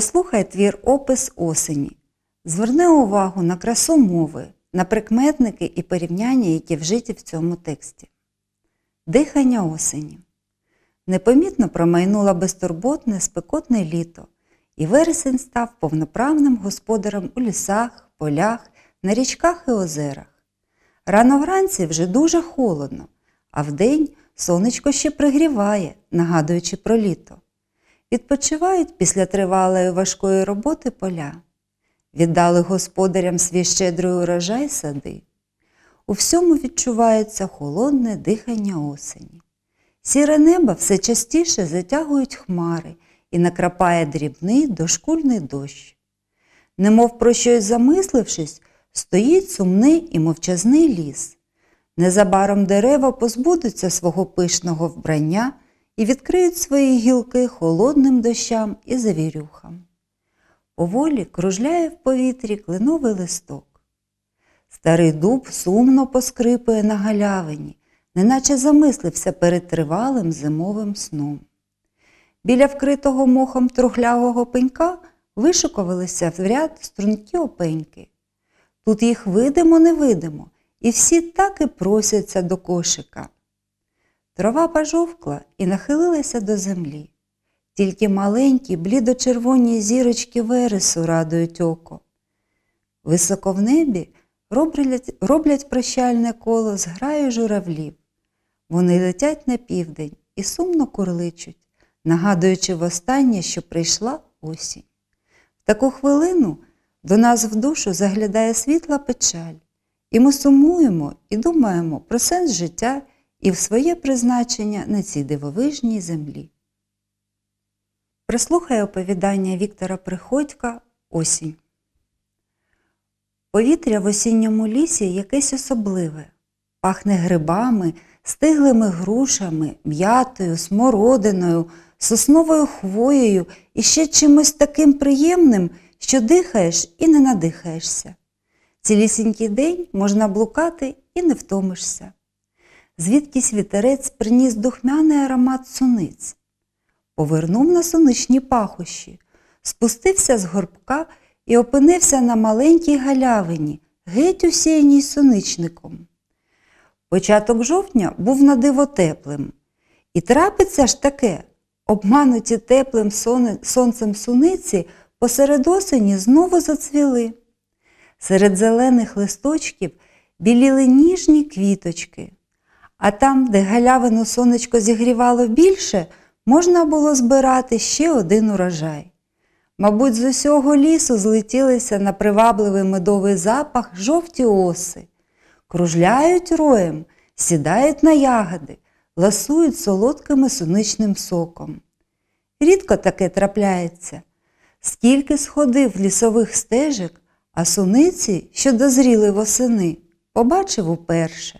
Послухай твір опис осені. Зверни увагу на красу мови, на прикметники і порівняння, які вжиті в цьому тексті. Дихання осені. Непомітно промайнуло безтурботне, спекотне літо, і вересень став повноправним господарем у лісах, полях, на річках і озерах. Рано вранці вже дуже холодно, а вдень сонечко ще пригріває, нагадуючи про літо відпочивають після тривалої важкої роботи поля, віддали господарям свій щедрий урожай сади. У всьому відчувається холодне дихання осені. Сіре небо все частіше затягують хмари і накрапає дрібний дошкульний дощ. Немов про щось замислившись, стоїть сумний і мовчазний ліс. Незабаром дерева позбудуться свого пишного вбрання і відкриють свої гілки холодним дощам і завірюхам. Поволі кружляє в повітрі кленовий листок. Старий дуб сумно поскрипує на галявині, неначе замислився перед тривалим зимовим сном. Біля вкритого мохом трухлявого пенька вишикувалися в ряд стрункі опеньки. Тут їх видимо-невидимо, і всі так і просяться до кошика. Трава пожовкла і нахилилася до землі. Тільки маленькі, блідо-червоні зірочки вересу радують око. Високо в небі роблять роблять прощальне коло з граю журавлів. Вони летять на південь і сумно курличуть, нагадуючи востаннє, що прийшла осінь. В таку хвилину до нас в душу заглядає світла печаль, і ми сумуємо і думаємо про сенс життя і в своє призначення на цій дивовижній землі. Прислухай оповідання Віктора Приходька осінь. Повітря в осінньому лісі якесь особливе, пахне грибами, стиглими грушами, м'ятою, смородиною, сосновою хвоєю і ще чимось таким приємним, що дихаєш і не надихаєшся. Цілісінький день можна блукати і не втомишся звідкись вітерець приніс духмяний аромат суниць, повернув на соничні пахощі, спустився з горбка і опинився на маленькій галявині, геть усіяній соничником. Початок жовтня був на диво теплим. І трапиться ж таке, обмануті теплим сонцем суниці посеред осені знову зацвіли. Серед зелених листочків біліли ніжні квіточки а там, де галявину сонечко зігрівало більше, можна було збирати ще один урожай. Мабуть, з усього лісу злетілися на привабливий медовий запах жовті оси, кружляють роєм, сідають на ягоди, ласують солодким і соком. Рідко таке трапляється. Скільки сходив лісових стежок, а суниці, що дозріли восени, побачив уперше.